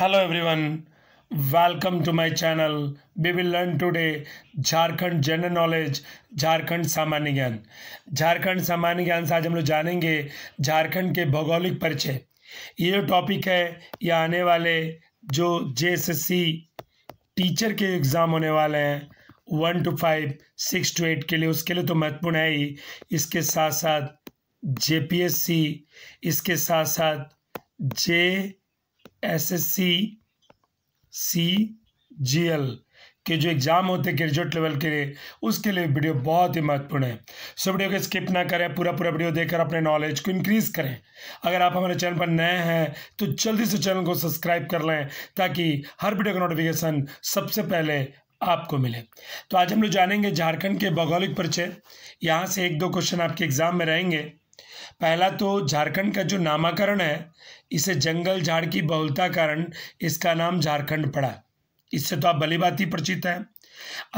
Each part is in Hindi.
hello everyone welcome to my channel we will learn today Jharkhand general knowledge Jharkhand सामान्य ज्ञान झारखंड सामान्य ज्ञान से आज हम लोग जानेंगे झारखंड के भौगोलिक परिचय ये जो टॉपिक है ये आने वाले जो जे टीचर के एग्ज़ाम होने वाले हैं one two five six two eight के लिए उसके लिए तो महत्वपूर्ण है ही इसके साथ साथ जे इसके साथ साथ J S S C C G L के जो एग्ज़ाम होते हैं ग्रेजुएट लेवल के लिए उसके लिए वीडियो बहुत ही महत्वपूर्ण है सो वीडियो को स्किप ना करें पूरा पूरा वीडियो देखकर अपने नॉलेज को इंक्रीज़ करें अगर आप हमारे चैनल पर नए हैं तो जल्दी से चैनल को सब्सक्राइब कर लें ताकि हर वीडियो का नोटिफिकेशन सबसे पहले आपको मिले तो आज हम लोग जानेंगे झारखंड के भौगोलिक परिचय यहाँ से एक दो क्वेश्चन आपके एग्ज़ाम में रहेंगे पहला तो झारखंड का जो नामाकरण है इसे जंगल झाड़ की बहुलता कारण इसका नाम झारखंड पड़ा इससे तो आप भली बात ही परिचित हैं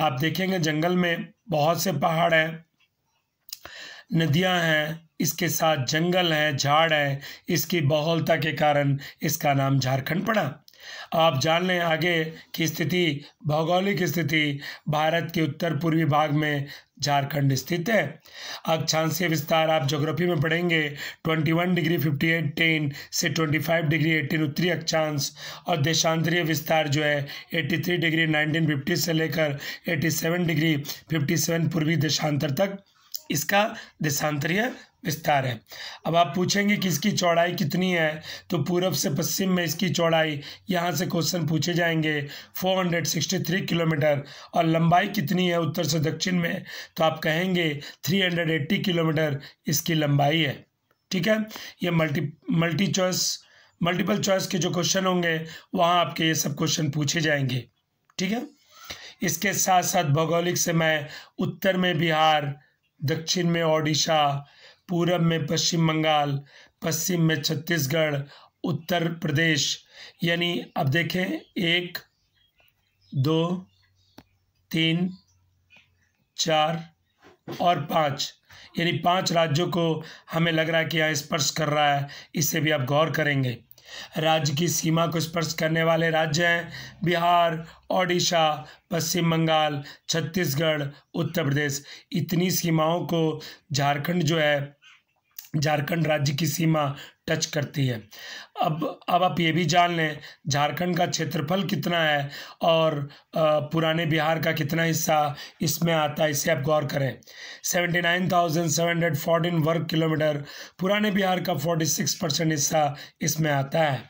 आप देखेंगे जंगल में बहुत से पहाड़ हैं नदियां हैं इसके साथ जंगल है झाड़ है इसकी बहुलता के कारण इसका नाम झारखंड पड़ा आप जान लें आगे की स्थिति भौगोलिक स्थिति भारत के उत्तर पूर्वी भाग में झारखंड स्थित है अक्षांशीय विस्तार आप ज्योग्राफी में पढ़ेंगे 21 डिग्री 58 टेन से 25 डिग्री 18 उत्तरी अक्षांश और देशांतरीय विस्तार जो है 83 डिग्री 1950 से लेकर 87 डिग्री 57 पूर्वी देशांतर तक इसका देशांतरीय विस्तार है अब आप पूछेंगे कि इसकी चौड़ाई कितनी है तो पूरब से पश्चिम में इसकी चौड़ाई यहाँ से क्वेश्चन पूछे जाएंगे 463 किलोमीटर और लंबाई कितनी है उत्तर से दक्षिण में तो आप कहेंगे 380 किलोमीटर इसकी लंबाई है ठीक है ये multi multi choice multiple choice के जो क्वेश्चन होंगे वहाँ आपके ये सब क्वेश्चन पूछे जाएंगे ठीक है इसके साथ साथ भौगोलिक से मैं उत्तर में बिहार दक्षिण में ओडिशा पूरब में पश्चिम बंगाल पश्चिम में छत्तीसगढ़ उत्तर प्रदेश यानी अब देखें एक दो तीन चार और पाँच यानी पांच राज्यों को हमें लग रहा है कि यहाँ स्पर्श कर रहा है इसे भी आप गौर करेंगे राज्य की सीमा को स्पर्श करने वाले राज्य हैं बिहार ओडिशा पश्चिम बंगाल छत्तीसगढ़ उत्तर प्रदेश इतनी सीमाओं को झारखंड जो है झारखंड राज्य की सीमा टच करती है अब अब आप ये भी जान लें झारखंड का क्षेत्रफल कितना है और पुराने बिहार का कितना हिस्सा इसमें आता है इसे आप गौर करें seventy nine thousand seven hundred fourteen वर्ग किलोमीटर पुराने बिहार का फोर्टी सिक्स परसेंट हिस्सा इसमें आता है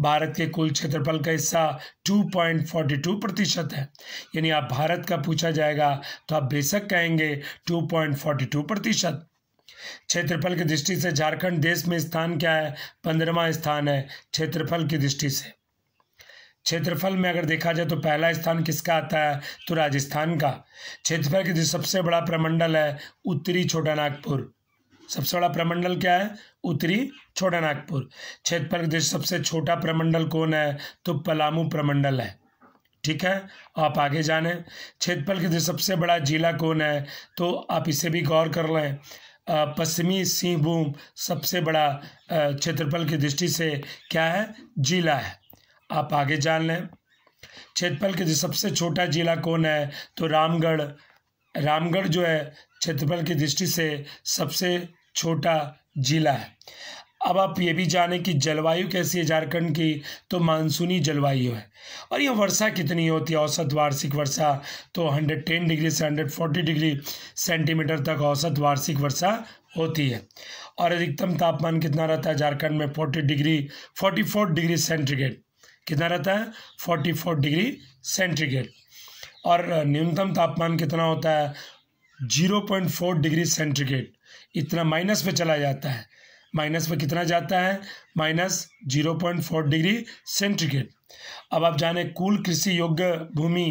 भारत के कुल क्षेत्रफल का हिस्सा 2.42 प्रतिशत है यानी आप भारत का पूछा जाएगा तो आप बेशक कहेंगे 2.42 प्रतिशत क्षेत्रफल की दृष्टि से झारखंड देश में स्थान क्या है पंद्रहवा स्थान है क्षेत्रफल की दृष्टि से क्षेत्रफल में अगर देखा जाए तो पहला स्थान किसका आता है तो राजस्थान का क्षेत्रफल की सबसे बड़ा प्रमंडल है उत्तरी छोटा नागपुर सबसे बड़ा प्रमंडल क्या है उत्तरी छोटा नागपुर क्षेत्रफल की सबसे छोटा प्रमंडल कौन है तो पलामू प्रमंडल है ठीक है आप आगे जाने क्षेत्रफल के सबसे बड़ा जिला कौन है तो आप इसे भी गौर कर लें पश्चिमी सिंहभूम सबसे बड़ा क्षेत्रफल की दृष्टि से क्या है जिला है आप आगे जान लें क्षेत्रफल के सबसे छोटा जिला कौन है तो रामगढ़ रामगढ़ जो है क्षेत्रफल की दृष्टि से सबसे छोटा जिला है अब आप ये भी जानें कि जलवायु कैसी है झारखंड की तो मानसूनी जलवायु है और यह वर्षा कितनी होती है औसत वार्षिक वर्षा तो 110 डिग्री से 140 डिग्री सेंटीमीटर तक औसत वार्षिक वर्षा होती है और अधिकतम तापमान कितना रहता है झारखंड में 40 डिग्री 44 डिग्री सेंटीग्रेड कितना रहता है 44 डिग्री सेंटीग्रेड और न्यूनतम तापमान कितना होता है जीरो डिग्री सेंटीग्रेड इतना माइनस पर चला जाता है माइनस पर कितना जाता है minus zero point four degree centigrade अब आप जाने कुल कृषि योग्य भूमि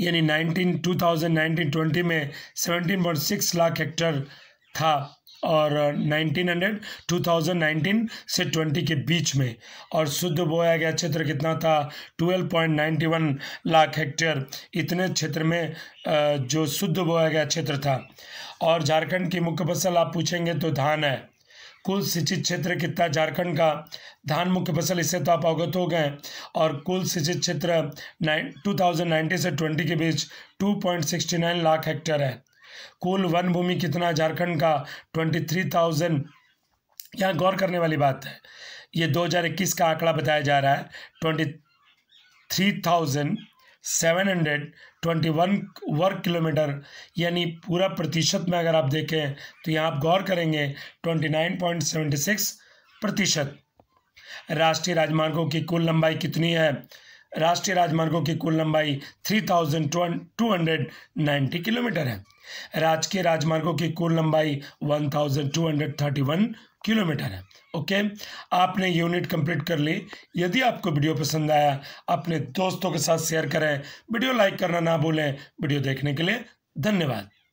यानी nineteen two thousand nineteen twenty में seventeen point six lakh hectare था और 1900 uh, 2019 से 20 के बीच में और शुद्ध बोया गया क्षेत्र कितना था 12.91 लाख हेक्टेयर इतने क्षेत्र में uh, जो शुद्ध बोया गया क्षेत्र था और झारखंड की मुख्य फसल आप पूछेंगे तो धान है कुल सिंचित क्षेत्र कितना झारखंड का धान मुख्य फसल इससे तो आप अवगत हो गए और कुल सिंचित क्षेत्र नाइन टू से ट्वेंटी के बीच 2.69 लाख हेक्टेयर है कुल वन भूमि कितना झारखंड का ट्वेंटी थ्री थाउजेंड यहाँ गौर करने वाली बात है ये इक्कीस का आंकड़ा बताया जा रहा है twenty three thousand seven hundred twenty one वर्ग किलोमीटर यानी पूरा प्रतिशत में अगर आप देखें तो यहाँ आप गौर करेंगे twenty nine point seventy six प्रतिशत राष्ट्रीय राजमार्गों की कुल लंबाई कितनी है राष्ट्रीय राजमार्गों की कुल लंबाई 3,290 किलोमीटर है राजकीय राजमार्गों की कुल लंबाई 1,231 किलोमीटर है ओके आपने यूनिट कंप्लीट कर ली यदि आपको वीडियो पसंद आया अपने दोस्तों के साथ शेयर करें वीडियो लाइक करना ना भूलें वीडियो देखने के लिए धन्यवाद